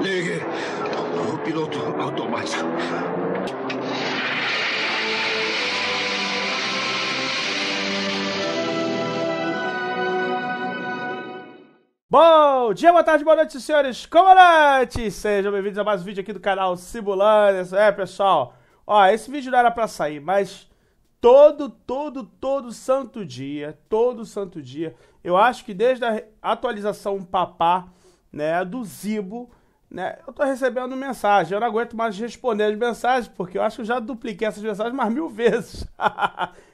Ligue o piloto automático. Bom dia, boa tarde, boa noite, senhores comandantes! Sejam bem-vindos a mais um vídeo aqui do canal Simulantes. É, pessoal, ó, esse vídeo não era pra sair, mas todo, todo, todo santo dia, todo santo dia, eu acho que desde a atualização papá, né, do Zibo, né? Eu tô recebendo mensagem, eu não aguento mais responder as mensagens, porque eu acho que eu já dupliquei essas mensagens mais mil vezes.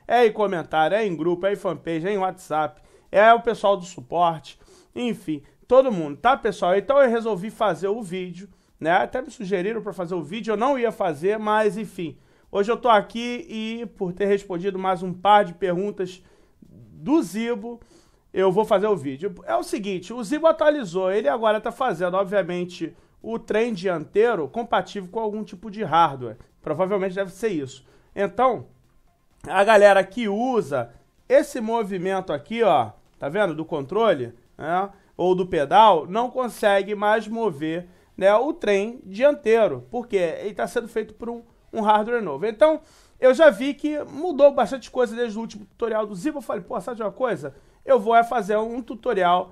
é em comentário, é em grupo, é em fanpage, é em WhatsApp, é o pessoal do suporte, enfim, todo mundo, tá, pessoal? Então eu resolvi fazer o vídeo, né? Até me sugeriram para fazer o vídeo, eu não ia fazer, mas enfim. Hoje eu tô aqui e por ter respondido mais um par de perguntas do Zibo, eu vou fazer o vídeo. É o seguinte, o Zibo atualizou, ele agora tá fazendo, obviamente, o trem dianteiro compatível com algum tipo de hardware. Provavelmente deve ser isso. Então, a galera que usa esse movimento aqui, ó, tá vendo? Do controle, né? Ou do pedal, não consegue mais mover né, o trem dianteiro, porque ele está sendo feito por um, um hardware novo. Então, eu já vi que mudou bastante coisa desde o último tutorial do Zibo. Eu falei, pô, sabe de uma coisa? Eu vou é fazer um tutorial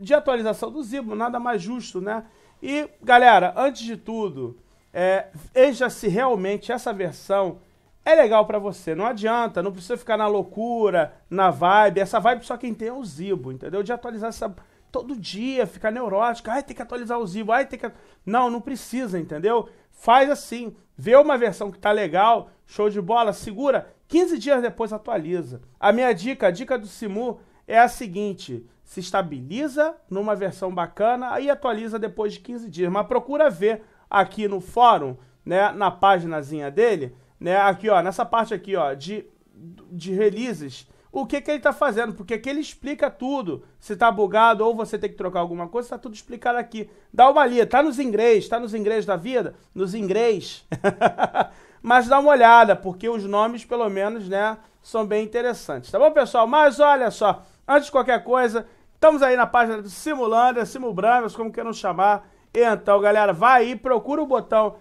de atualização do Zibo, nada mais justo, né? E, galera, antes de tudo, é, veja se realmente essa versão é legal para você. Não adianta, não precisa ficar na loucura, na vibe. Essa vibe só quem tem é o Zibo, entendeu? De atualizar essa todo dia, ficar neurótico. Ai, tem que atualizar o Zibo, ai, tem que... Não, não precisa, entendeu? Faz assim, vê uma versão que tá legal, show de bola, segura, 15 dias depois atualiza. A minha dica, a dica do Simu é a seguinte, se estabiliza numa versão bacana aí atualiza depois de 15 dias. Mas procura ver aqui no fórum, né, na paginazinha dele, né, aqui ó, nessa parte aqui ó, de, de releases, o que que ele tá fazendo, porque aqui ele explica tudo, se tá bugado ou você tem que trocar alguma coisa, tá tudo explicado aqui. Dá uma lida, tá nos inglês, tá nos inglês da vida? Nos inglês. Mas dá uma olhada, porque os nomes, pelo menos, né, são bem interessantes. Tá bom, pessoal? Mas olha só, antes de qualquer coisa, Estamos aí na página do Simulândia, Simulbrandas, como queiram chamar. Então, galera, vai aí, procura o botão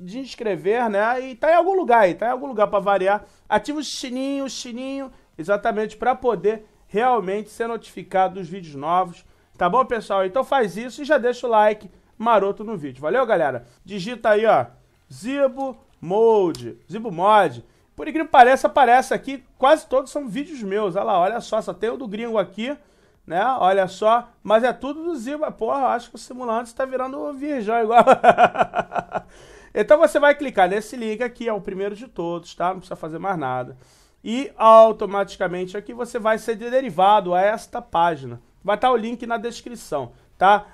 de inscrever, né? E tá em algum lugar aí, tá em algum lugar para variar. Ativa o sininho, o sininho, exatamente para poder realmente ser notificado dos vídeos novos. Tá bom, pessoal? Então faz isso e já deixa o like maroto no vídeo. Valeu, galera? Digita aí, ó, Zibo Mode, Zibo Mod. Por incrível que pareça, aparece aqui, quase todos são vídeos meus. Olha lá, olha só, só tem o do gringo aqui né? Olha só, mas é tudo do Ziba. Porra, acho que o simulante está virando virgão igual. então você vai clicar nesse link aqui, é o primeiro de todos, tá? Não precisa fazer mais nada. E automaticamente aqui você vai ser derivado a esta página. Vai estar o link na descrição, tá?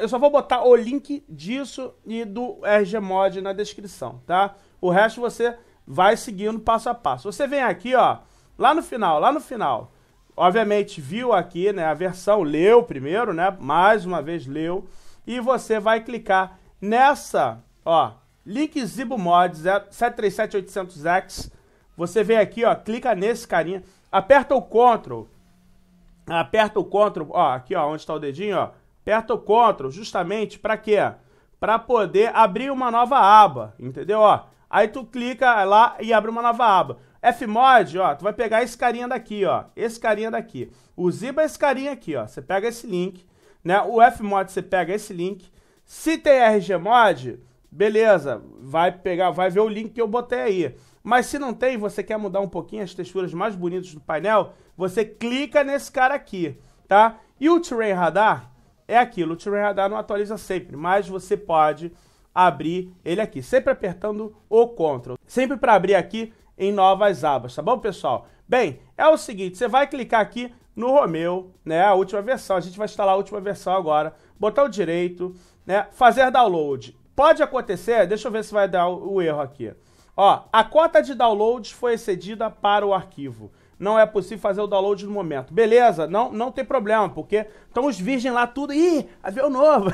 Eu só vou botar o link disso e do RG Mod na descrição, tá? O resto você vai seguindo passo a passo. Você vem aqui, ó, lá no final, lá no final obviamente, viu aqui né, a versão, leu primeiro, né? Mais uma vez leu. E você vai clicar nessa, ó, Link Zibo Mod 737800X. Você vem aqui, ó, clica nesse carinha, aperta o Ctrl. Aperta o Ctrl, ó, aqui, ó, onde está o dedinho, ó. Aperta o Ctrl justamente para quê? Para poder abrir uma nova aba, entendeu? Ó, aí tu clica lá e abre uma nova aba. Fmod, ó, tu vai pegar esse carinha daqui, ó, esse carinha daqui. O Ziba é esse carinha aqui, ó, você pega esse link, né? O Fmod você pega esse link. Se tem RGmod, beleza, vai pegar, vai ver o link que eu botei aí. Mas se não tem, você quer mudar um pouquinho as texturas mais bonitas do painel, você clica nesse cara aqui, tá? E o Terrain Radar é aquilo, o Terrain Radar não atualiza sempre, mas você pode abrir ele aqui, sempre apertando o Ctrl. Sempre para abrir aqui, em novas abas, tá bom, pessoal? Bem, é o seguinte, você vai clicar aqui no Romeo, né, a última versão, a gente vai instalar a última versão agora, botar o direito, né, fazer download. Pode acontecer, deixa eu ver se vai dar o erro aqui. Ó, a cota de downloads foi excedida para o arquivo. Não é possível fazer o download no momento. Beleza, não, não tem problema, porque estão os virgens lá tudo. Ih, avião novo!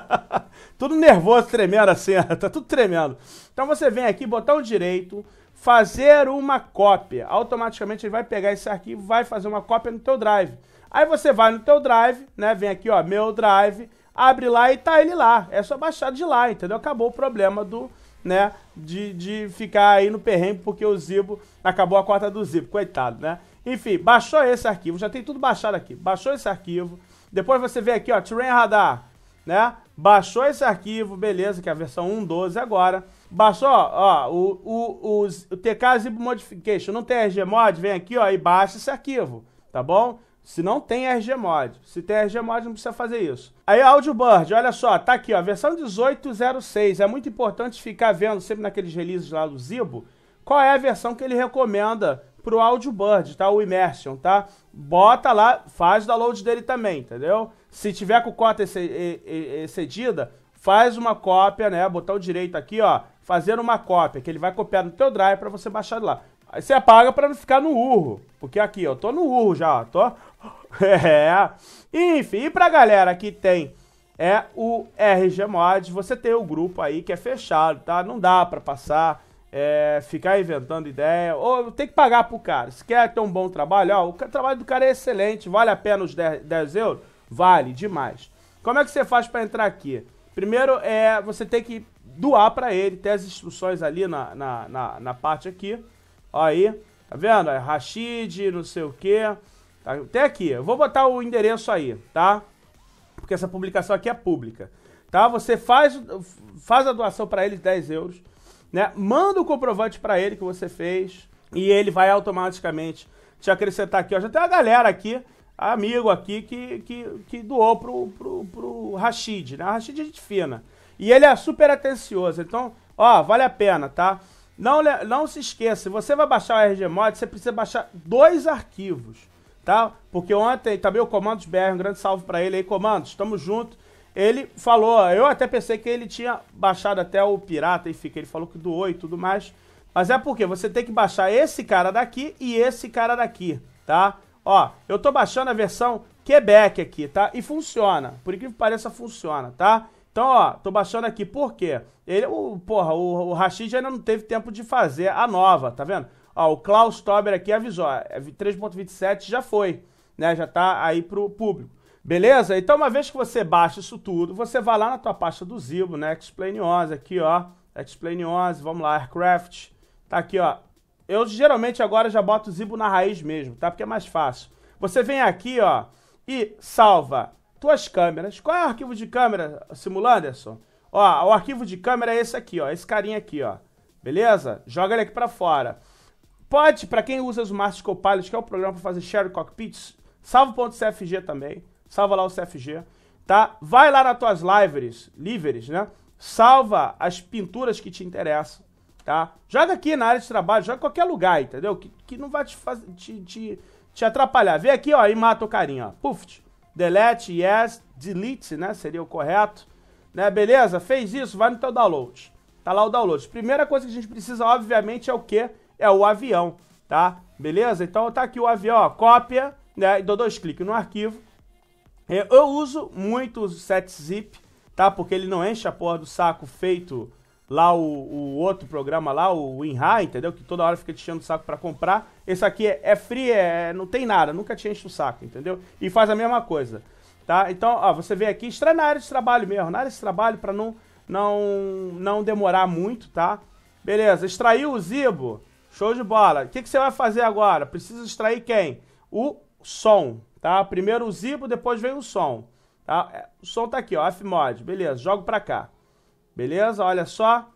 tudo nervoso, tremendo assim, tá tudo tremendo. Então você vem aqui, botar o direito, fazer uma cópia. Automaticamente ele vai pegar esse arquivo, vai fazer uma cópia no teu drive. Aí você vai no teu drive, né? Vem aqui, ó, meu drive, abre lá e tá ele lá. É só baixar de lá, entendeu? Acabou o problema do, né, de, de ficar aí no perrengue porque o Zibo acabou a cota do Zibo, coitado, né? Enfim, baixou esse arquivo, já tem tudo baixado aqui. Baixou esse arquivo. Depois você vem aqui, ó, Terrain Radar, né? Baixou esse arquivo, beleza, que é a versão 1.12 agora. Baixou, ó, o, o, o, o TK Zip Modification não tem RGMod, vem aqui, ó, e baixa esse arquivo, tá bom? Se não tem RGMod. Se tem RGMod, não precisa fazer isso. Aí, AudioBird, olha só, tá aqui, ó, versão 18.06. É muito importante ficar vendo sempre naqueles releases lá do Zibo qual é a versão que ele recomenda pro AudioBird, tá? O Immersion, tá? Bota lá, faz download dele também, entendeu? Se tiver com cota excedida, faz uma cópia, né? Botar o direito aqui, ó fazer uma cópia, que ele vai copiar no teu drive para você baixar lá. Aí você apaga para não ficar no urro, porque aqui, eu tô no urro já, ó, tô... é... Enfim, e pra galera que tem é o rg mod você tem o grupo aí que é fechado, tá? Não dá para passar... É, ficar inventando ideia, ou tem que pagar pro cara. Se quer ter um bom trabalho, ó, o trabalho do cara é excelente, vale a pena os 10, 10 euros? Vale, demais. Como é que você faz para entrar aqui? Primeiro, é, você tem que doar para ele. Tem as instruções ali na, na, na, na parte aqui. Ó aí, tá vendo? É Rashid, não sei o quê. Tá, até aqui, eu vou botar o endereço aí, tá? Porque essa publicação aqui é pública. Tá? Você faz, faz a doação para ele de 10 euros, né? Manda o comprovante para ele que você fez e ele vai automaticamente te acrescentar aqui. Ó, já tem uma galera aqui amigo aqui que, que, que doou pro, pro, pro Rashid, né? A Rashid é gente fina. E ele é super atencioso, então, ó, vale a pena, tá? Não, não se esqueça, você vai baixar o RGMod, você precisa baixar dois arquivos, tá? Porque ontem também o Comandos BR, um grande salve para ele aí, Comandos, tamo junto. Ele falou, eu até pensei que ele tinha baixado até o Pirata, e fica ele falou que doou e tudo mais. Mas é porque você tem que baixar esse cara daqui e esse cara daqui, tá? Ó, eu tô baixando a versão Quebec aqui, tá? E funciona, por incrível que pareça, funciona, tá? Então, ó, tô baixando aqui, por quê? Ele, o, porra, o, o Rashid ainda não teve tempo de fazer a nova, tá vendo? Ó, o Klaus Tober aqui avisou, 3.27 é já foi, né? Já tá aí pro público. Beleza? Então, uma vez que você baixa isso tudo, você vai lá na tua pasta do Zibo, né? Explain aqui, ó. Explain vamos lá, Aircraft. Tá aqui, ó. Eu geralmente agora já boto o Zibo na raiz mesmo, tá? Porque é mais fácil. Você vem aqui, ó, e salva tuas câmeras. Qual é o arquivo de câmera, Simulando, Anderson? Ó, o arquivo de câmera é esse aqui, ó, esse carinha aqui, ó. Beleza? Joga ele aqui para fora. Pode, para quem usa os Smart Copilot, que é o programa para fazer share cockpits, salva o .cfg também, salva lá o CFG, tá? Vai lá nas tuas livres, livres, né? Salva as pinturas que te interessam, tá? Joga aqui na área de trabalho, joga em qualquer lugar, entendeu? Que, que não vai te, te, te, te atrapalhar. Vem aqui, ó, e mata o carinha, ó. Puft delete, yes, delete, né? Seria o correto. Né? Beleza? Fez isso, vai no teu download. Tá lá o download. Primeira coisa que a gente precisa, obviamente, é o quê? É o avião, tá? Beleza? Então tá aqui o avião, ó, cópia, né? E dou dois cliques no arquivo. É, eu uso muito o zip tá? Porque ele não enche a porra do saco feito lá o, o, outro programa lá, o WinRA, entendeu? Que toda hora fica te enchendo o saco para comprar. Esse aqui é, é free, é, não tem nada, nunca te enche o saco, entendeu? E faz a mesma coisa, tá? Então, ó, você vem aqui, extrai na área de trabalho mesmo, na área de trabalho para não, não, não demorar muito, tá? Beleza, extraiu o Zibo, show de bola. O que, que você vai fazer agora? Precisa extrair quem? O som, tá? Primeiro o Zibo, depois vem o som, tá? É, o som tá aqui, ó, Fmod, beleza, jogo para cá. Beleza? Olha só.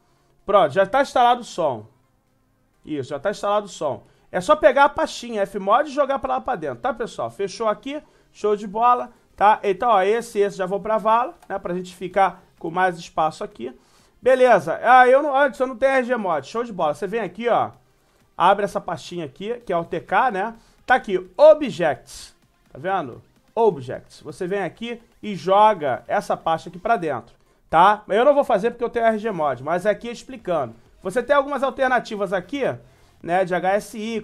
Pronto, já está instalado o som. Isso, já está instalado o som. É só pegar a pastinha Fmod e jogar para lá para dentro, tá, pessoal? Fechou aqui, show de bola, tá? Então, ó, esse e esse já vou para vala, né, a gente ficar com mais espaço aqui. Beleza. Ah, eu não, antes eu não tenho RG Mod. Show de bola. Você vem aqui, ó. Abre essa pastinha aqui, que é o TK, né? Tá aqui, Objects. Tá vendo? Objects. Você vem aqui e joga essa pasta aqui para dentro tá? Eu não vou fazer porque eu tenho RG Mod, mas aqui explicando. Você tem algumas alternativas aqui, né, de HSI,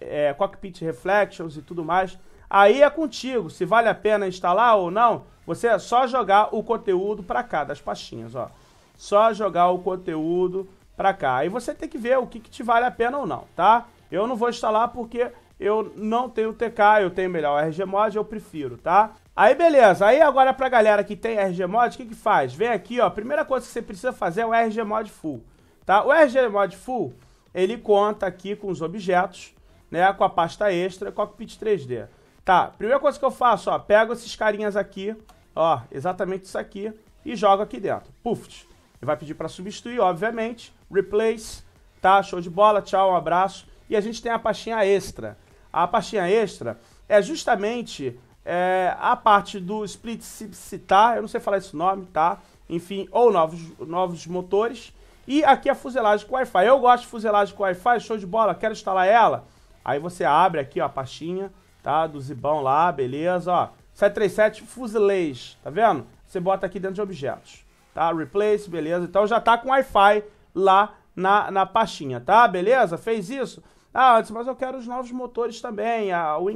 é, cockpit, Reflections e tudo mais. Aí é contigo, se vale a pena instalar ou não, você é só jogar o conteúdo para cá, das pastinhas, ó. Só jogar o conteúdo para cá. Aí você tem que ver o que, que te vale a pena ou não, tá? Eu não vou instalar porque eu não tenho TK, eu tenho melhor RG Mod, eu prefiro, tá? Aí beleza, aí agora pra galera que tem RG Mod, o que que faz? Vem aqui, ó, primeira coisa que você precisa fazer é o RG Mod Full, tá? O RG Mod Full, ele conta aqui com os objetos, né, com a pasta extra, cockpit 3D. Tá, primeira coisa que eu faço, ó, pego esses carinhas aqui, ó, exatamente isso aqui, e jogo aqui dentro. Puf, ele vai pedir para substituir, obviamente, replace, tá? Show de bola, tchau, um abraço. E a gente tem a pastinha extra. A pastinha extra é justamente é, a parte do split citar, eu não sei falar esse nome, tá? Enfim, ou novos, novos motores. E aqui a fuselagem com Wi-Fi. Eu gosto de fuselagem com Wi-Fi, show de bola, quero instalar ela. Aí você abre aqui, ó, a pastinha, tá? Do zibão lá, beleza, ó. 737 fuselage, tá vendo? Você bota aqui dentro de objetos, tá? Replace, beleza. Então já tá com Wi-Fi lá na, na pastinha, tá? Beleza? Fez isso? Ah, antes, mas eu quero os novos motores também, a, o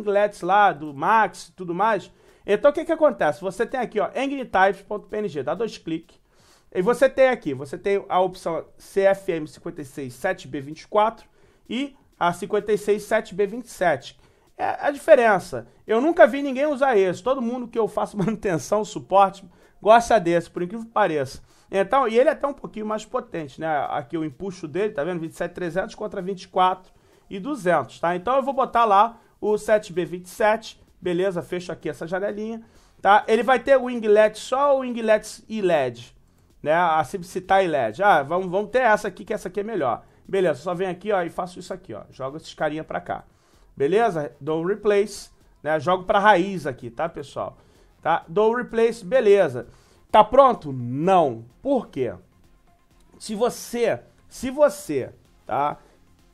lá, do Max e tudo mais. Então o que, que acontece? Você tem aqui, ó, engrytypes.png, dá dois cliques. E você tem aqui, você tem a opção CFM567B24 e a 567B27. É a diferença. Eu nunca vi ninguém usar esse. Todo mundo que eu faço manutenção, suporte, gosta desse, por incrível que pareça. Então, e ele é até um pouquinho mais potente, né? Aqui o empuxo dele, tá vendo? 27300 contra 24 e 200, tá? Então eu vou botar lá o 7B27, beleza? Fecho aqui essa janelinha, tá? Ele vai ter o Inglet só o Inglet e LED, né? A Simcitar e LED. Ah, vamos, vamos ter essa aqui, que essa aqui é melhor. Beleza, só vem aqui, ó, e faço isso aqui, ó. Jogo esses carinha pra cá. Beleza? Dou replace, né? Jogo pra raiz aqui, tá, pessoal? Tá? Dou replace, beleza. Tá pronto? Não. Por quê? Se você, se você, tá?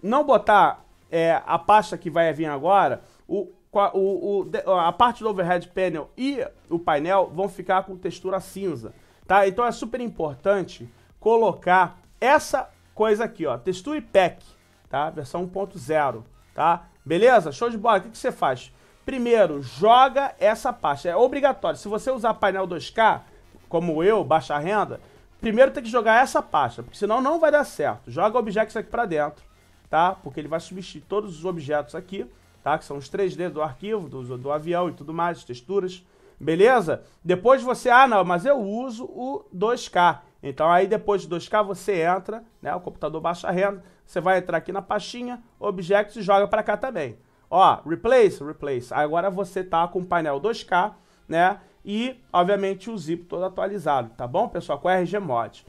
não botar é, a pasta que vai vir agora, o, o, o, a parte do overhead panel e o painel vão ficar com textura cinza, tá? Então é super importante colocar essa coisa aqui, ó, texture pack, tá? Versão 1.0, tá? Beleza? Show de bola. O que, que você faz? Primeiro, joga essa pasta. É obrigatório. Se você usar painel 2K, como eu, baixa renda, primeiro tem que jogar essa pasta, porque senão não vai dar certo. Joga objetos aqui para dentro tá? Porque ele vai substituir todos os objetos aqui, tá? Que são os 3D do arquivo, do, do avião e tudo mais, texturas, beleza? Depois você, ah, não, mas eu uso o 2K. Então aí depois de 2K você entra, né? O computador baixa renda, você vai entrar aqui na pastinha, objetos e joga para cá também. Ó, replace, replace. Agora você tá com o painel 2K, né? E, obviamente, o zip todo atualizado, tá bom, pessoal? Com RGMod.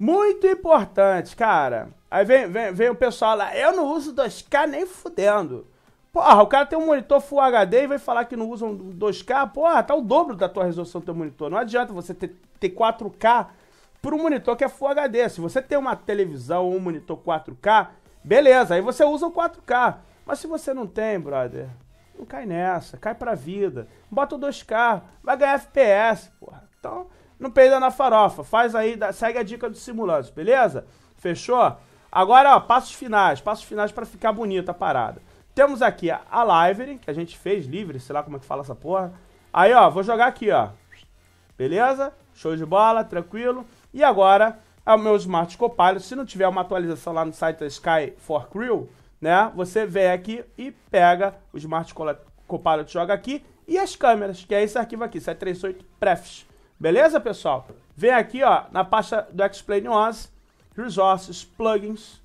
Muito importante, cara. Aí vem, vem, vem o pessoal lá, eu não uso 2K nem fudendo. Porra, o cara tem um monitor Full HD e vai falar que não usa um 2K, porra, tá o dobro da tua resolução do teu monitor. Não adianta você ter, ter 4K para um monitor que é Full HD. Se você tem uma televisão ou um monitor 4K, beleza, aí você usa o 4K. Mas se você não tem, brother, não cai nessa, cai pra vida. Bota o 2K, vai ganhar FPS, porra. Então, não perda na farofa. Faz aí, segue a dica dos simulantes, beleza? Fechou? Agora, ó, passos finais, passos finais para ficar bonita a parada. Temos aqui a Livery, que a gente fez livre, sei lá como é que fala essa porra. Aí, ó, vou jogar aqui, ó. Beleza? Show de bola, tranquilo. E agora, é o meu Smart Copilot. Se não tiver uma atualização lá no site da Sky for Crew, né? Você vem aqui e pega o Smart Copilot, joga aqui. E as câmeras, que é esse arquivo aqui, 738 Prefs. Beleza, pessoal? Vem aqui, ó, na pasta do Explain OS, Resources, Plugins.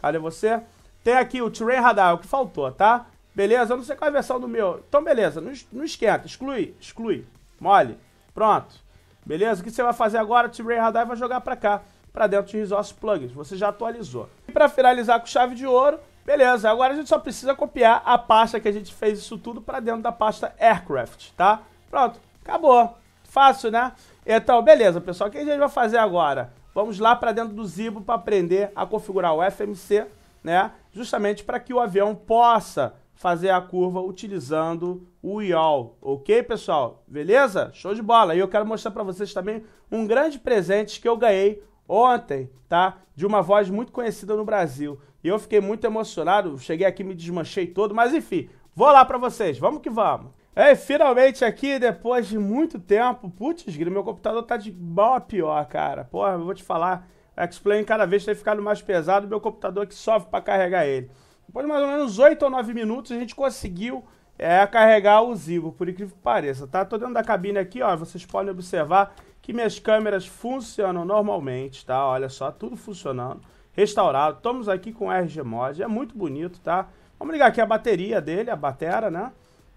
Cadê você? Tem aqui o Terrain Radar, o que faltou, tá? Beleza? Eu não sei qual é a versão do meu. Então, beleza, não, não esquenta, exclui, exclui. Mole. Pronto. Beleza? O que você vai fazer agora? O Terrain Radar vai jogar pra cá, pra dentro de Resources, Plugins. Você já atualizou. E pra finalizar com chave de ouro, beleza, agora a gente só precisa copiar a pasta que a gente fez isso tudo pra dentro da pasta Aircraft, tá? Pronto, acabou fácil, né? Então, beleza, pessoal. O que a gente vai fazer agora? Vamos lá para dentro do Zibo para aprender a configurar o FMC, né? Justamente para que o avião possa fazer a curva utilizando o yaw. ok, pessoal? Beleza? Show de bola! E eu quero mostrar para vocês também um grande presente que eu ganhei ontem, tá? De uma voz muito conhecida no Brasil. E eu fiquei muito emocionado, cheguei aqui, me desmanchei todo, mas enfim, vou lá para vocês, vamos que vamos! É, finalmente aqui, depois de muito tempo, putz, meu computador tá de mal a pior, cara. Porra, eu vou te falar, x Explain cada vez tem ficado mais pesado, meu computador que sofre para carregar ele. Depois de mais ou menos 8 ou 9 minutos, a gente conseguiu é, carregar o Zivo por incrível que pareça, tá? Tô dentro da cabine aqui, ó, vocês podem observar que minhas câmeras funcionam normalmente, tá? Olha só, tudo funcionando, restaurado, estamos aqui com RG Mod, é muito bonito, tá? Vamos ligar aqui a bateria dele, a batera, né?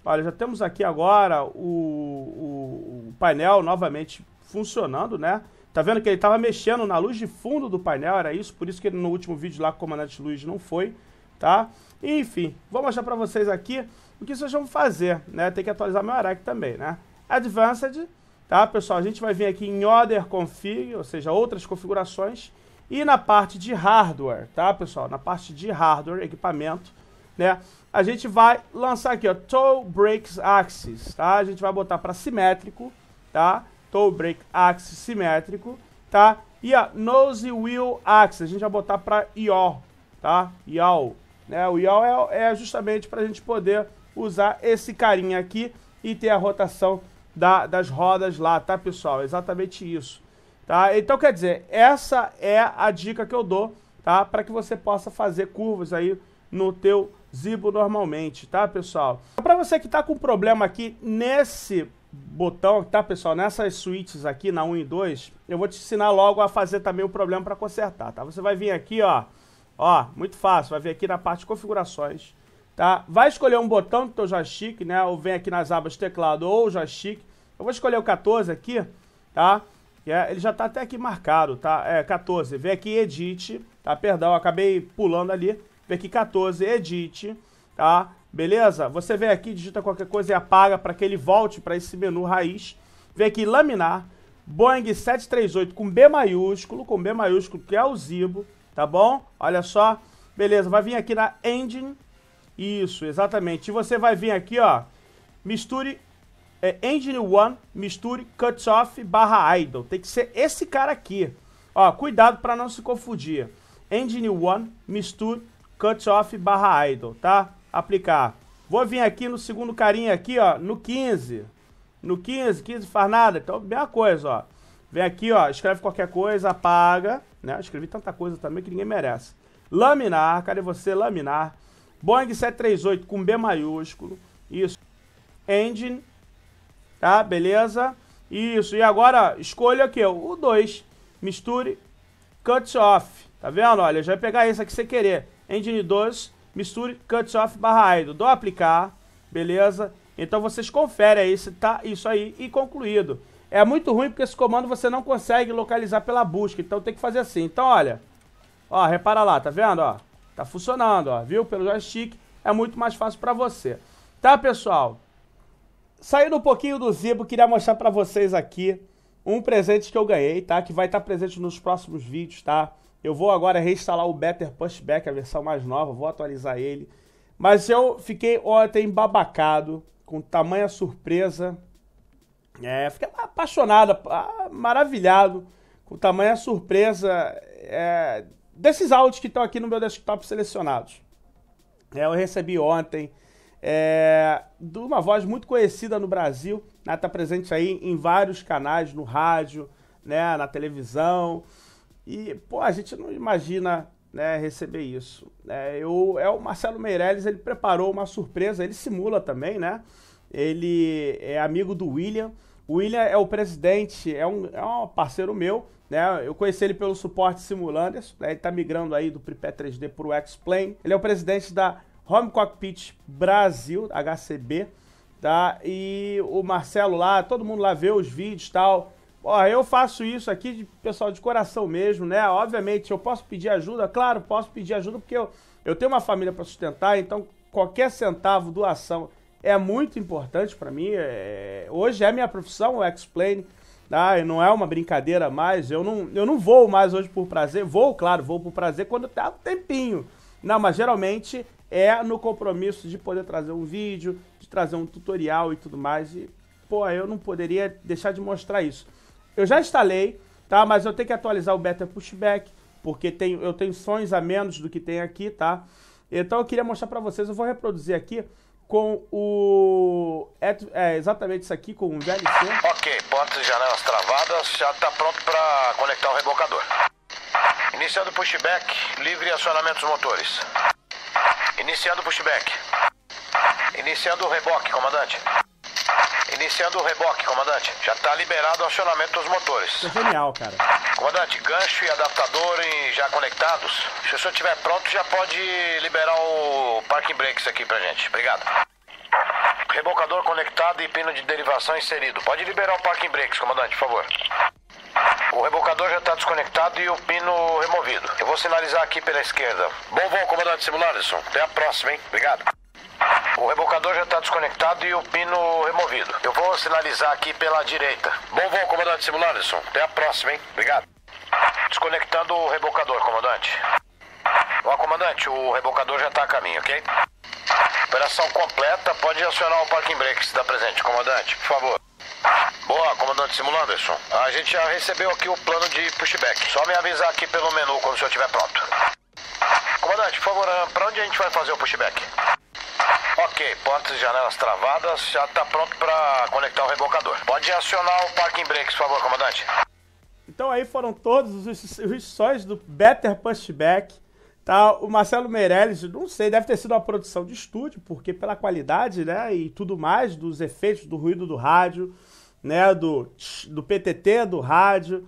Olha, já temos aqui agora o, o, o painel novamente funcionando, né? Tá vendo que ele tava mexendo na luz de fundo do painel, era isso, por isso que no último vídeo lá com o comandante Luiz não foi, tá? Enfim, vou mostrar para vocês aqui o que vocês vão fazer, né? Tem que atualizar meu Arac também, né? Advanced, tá, pessoal? A gente vai vir aqui em Other Config, ou seja, outras configurações, e na parte de hardware, tá, pessoal? Na parte de hardware, equipamento, né? A gente vai lançar aqui, ó, toe breaks axis, tá? A gente vai botar para simétrico, tá? Toe break axis simétrico, tá? E a nose wheel axis, a gente vai botar para yaw, tá? Yaw, né? O yaw é, é justamente para a gente poder usar esse carinha aqui e ter a rotação da, das rodas lá, tá, pessoal? Exatamente isso, tá? Então, quer dizer, essa é a dica que eu dou, tá? Para que você possa fazer curvas aí no teu Zibo normalmente, tá, pessoal? Para você que tá com problema aqui nesse botão, tá, pessoal? Nessas switches aqui, na 1 e 2, eu vou te ensinar logo a fazer também o problema para consertar, tá? Você vai vir aqui, ó, ó, muito fácil, vai vir aqui na parte de configurações, tá? Vai escolher um botão do teu joystick, né? Ou vem aqui nas abas teclado ou joystick. Eu vou escolher o 14 aqui, tá? É, ele já tá até aqui marcado, tá? É, 14. Vem aqui Edit, tá? Perdão, acabei pulando ali. Vem aqui 14, edit, tá? Beleza? Você vem aqui, digita qualquer coisa e apaga para que ele volte para esse menu raiz. Vem aqui laminar, Boeing 738 com B maiúsculo, com B maiúsculo que é o Zibo, tá bom? Olha só. Beleza, vai vir aqui na Engine. Isso, exatamente. E você vai vir aqui, ó, misture é, Engine One, misture Cutoff barra Idle. Tem que ser esse cara aqui. Ó, cuidado para não se confundir. Engine One, misture cutoff barra idle, tá? Aplicar. Vou vir aqui no segundo carinha aqui, ó, no 15. No 15, 15 faz nada, então mesma coisa, ó. Vem aqui, ó, escreve qualquer coisa, apaga, né? Escrevi tanta coisa também que ninguém merece. Laminar, cadê você? Laminar. Boeing 738 com B maiúsculo. Isso. Engine, tá? Beleza? Isso. E agora escolha aqui, ó, o 2. Misture, cut off. Tá vendo? Olha, já vai pegar esse aqui sem querer engine 2, misture off, barra idle. Dou aplicar, beleza? Então vocês conferem aí se tá isso aí e concluído. É muito ruim porque esse comando você não consegue localizar pela busca, então tem que fazer assim. Então olha, ó, repara lá, tá vendo? Ó, tá funcionando, ó, viu? Pelo joystick é muito mais fácil para você. Tá, pessoal? Saindo um pouquinho do Zibo, queria mostrar para vocês aqui um presente que eu ganhei, tá? Que vai estar tá presente nos próximos vídeos, tá? Eu vou agora reinstalar o Better Pushback, a versão mais nova, vou atualizar ele. Mas eu fiquei ontem babacado, com tamanha surpresa. É, fiquei apaixonado, maravilhado, com tamanha surpresa é, desses áudios que estão aqui no meu desktop selecionados. É, eu recebi ontem é, de uma voz muito conhecida no Brasil, está né, presente aí em vários canais, no rádio, né, na televisão. E, pô, a gente não imagina né, receber isso. É, eu, é o Marcelo Meirelles, ele preparou uma surpresa, ele simula também, né? Ele é amigo do William. O William é o presidente, é um, é um parceiro meu, né? Eu conheci ele pelo suporte Simulanders, né? ele tá migrando aí do Pripé 3D pro X-Plane. Ele é o presidente da Home Cockpit Brasil, HCB, tá? E o Marcelo lá, todo mundo lá vê os vídeos e tal. Ó, eu faço isso aqui, de, pessoal, de coração mesmo, né? Obviamente, eu posso pedir ajuda, claro, posso pedir ajuda, porque eu, eu tenho uma família para sustentar, então qualquer centavo, doação é muito importante para mim. É, hoje é minha profissão, o Explain, tá? não é uma brincadeira mais. Eu não, eu não vou mais hoje por prazer. Vou, claro, vou por prazer quando tá um tempinho. Não, mas geralmente é no compromisso de poder trazer um vídeo, de trazer um tutorial e tudo mais. E, pô, eu não poderia deixar de mostrar isso. Eu já instalei, tá? Mas eu tenho que atualizar o beta pushback, porque tem, eu tenho sons a menos do que tem aqui, tá? Então eu queria mostrar para vocês, eu vou reproduzir aqui com o... É, é exatamente isso aqui, com o um VLC. Ok, portas e janelas travadas, já está pronto para conectar o rebocador. Iniciando pushback, livre acionamento dos motores. Iniciando pushback. Iniciando o reboque, comandante. Iniciando o reboque, comandante. Já está liberado o acionamento dos motores. Isso é genial, cara. Comandante, gancho e adaptador em já conectados. Se o senhor estiver pronto, já pode liberar o parking brakes aqui pra gente. Obrigado. Rebocador conectado e pino de derivação inserido. Pode liberar o parking brakes, comandante, por favor. O rebocador já está desconectado e o pino removido. Eu vou sinalizar aqui pela esquerda. Bom voo, comandante Simularison. Até a próxima, hein? Obrigado. O rebocador já está desconectado e o pino removido. Eu vou sinalizar aqui pela direita. Bom voo, comandante Simulanderson. Até a próxima, hein? Obrigado. Desconectando o rebocador, comandante. Ó, comandante, o rebocador já está a caminho, ok? Operação completa, pode acionar o parking brake se dá presente, comandante, por favor. Boa, comandante Simulanderson. A gente já recebeu aqui o plano de pushback. Só me avisar aqui pelo menu quando o senhor estiver pronto. Comandante, por favor, ah, para onde a gente vai fazer o pushback? Ok, portas e janelas travadas, já está pronto para conectar o rebocador. Pode acionar o parking brakes, por favor, comandante. Então aí foram todos os, os sons do Better Pushback. Tá, o Marcelo Meirelles, não sei, deve ter sido uma produção de estúdio, porque pela qualidade, né, e tudo mais, dos efeitos do ruído do rádio, né, do, do PTT do rádio.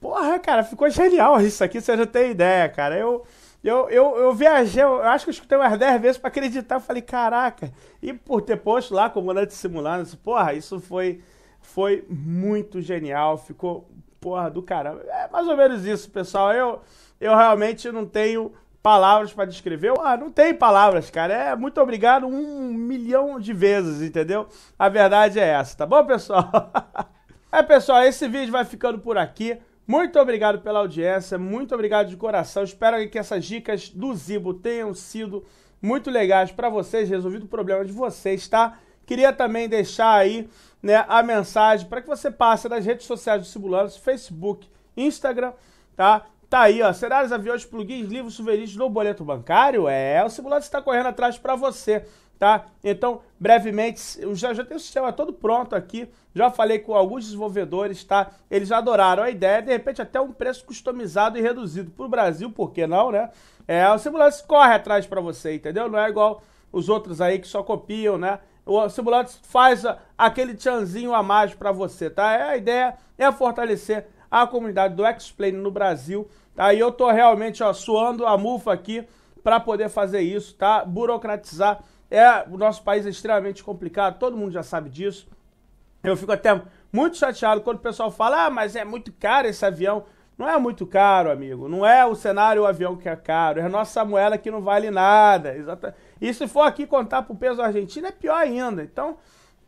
Porra, cara, ficou genial isso aqui, você já tem ideia, cara. Eu, eu, eu, eu viajei, eu acho que eu escutei umas 10 vezes para acreditar. Eu falei, caraca. E por ter posto lá, com o comandante simulando, disse, porra, isso foi, foi muito genial. Ficou, porra, do caramba. É mais ou menos isso, pessoal. Eu, eu realmente não tenho palavras para descrever. Ah, não tem palavras, cara. É muito obrigado um milhão de vezes, entendeu? A verdade é essa, tá bom, pessoal? é, pessoal, esse vídeo vai ficando por aqui. Muito obrigado pela audiência, muito obrigado de coração. Espero que essas dicas do Zibo tenham sido muito legais para vocês, resolvido o problema de vocês, tá? Queria também deixar aí né, a mensagem para que você passe nas redes sociais do Cibulanos, Facebook, Instagram, tá? Tá aí, ó. Cenários, aviões, plugins, livros, souvenirs no boleto bancário? É, o Cibulanos está correndo atrás para você tá? Então, brevemente, eu já, já tenho o sistema todo pronto aqui, já falei com alguns desenvolvedores, tá? Eles adoraram a ideia, de repente até um preço customizado e reduzido para o Brasil, por que não, né? É, o Simulantes corre atrás para você, entendeu? Não é igual os outros aí que só copiam, né? O Simulantes faz aquele tchanzinho a mais para você, tá? É, a ideia é fortalecer a comunidade do X-Plane no Brasil, tá? E eu tô realmente ó, suando a mufa aqui para poder fazer isso, tá? Burocratizar é, o nosso país é extremamente complicado, todo mundo já sabe disso. Eu fico até muito chateado quando o pessoal fala: "Ah, mas é muito caro esse avião". Não é muito caro, amigo. Não é o cenário o avião que é caro, é a nossa moeda que não vale nada. Exata. E se for aqui contar pro peso argentino é pior ainda. Então,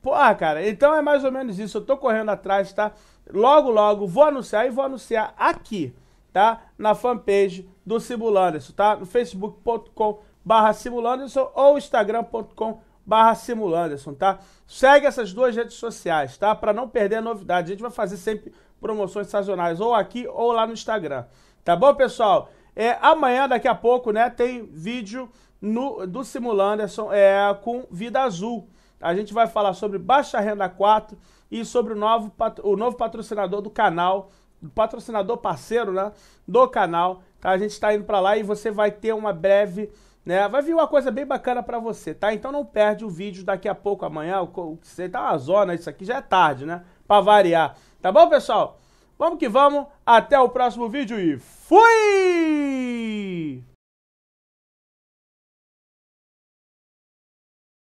porra, cara, então é mais ou menos isso. Eu tô correndo atrás, tá? Logo, logo vou anunciar e vou anunciar aqui, tá? Na fanpage do Cibulanas, tá? No facebook.com barra simulanderson ou instagram.com barra simulanderson, tá? Segue essas duas redes sociais, tá? Para não perder a novidade. A gente vai fazer sempre promoções sazonais, ou aqui ou lá no Instagram. Tá bom, pessoal? É, amanhã, daqui a pouco, né, tem vídeo no, do Simulanderson é, com Vida Azul. A gente vai falar sobre Baixa Renda 4 e sobre o novo, o novo patrocinador do canal, o patrocinador parceiro né, do canal. Tá? A gente está indo para lá e você vai ter uma breve né? Vai vir uma coisa bem bacana para você, tá? Então não perde o vídeo daqui a pouco, amanhã, você tá uma zona, isso aqui já é tarde, né? Pra variar. Tá bom, pessoal? Vamos que vamos, até o próximo vídeo e fui!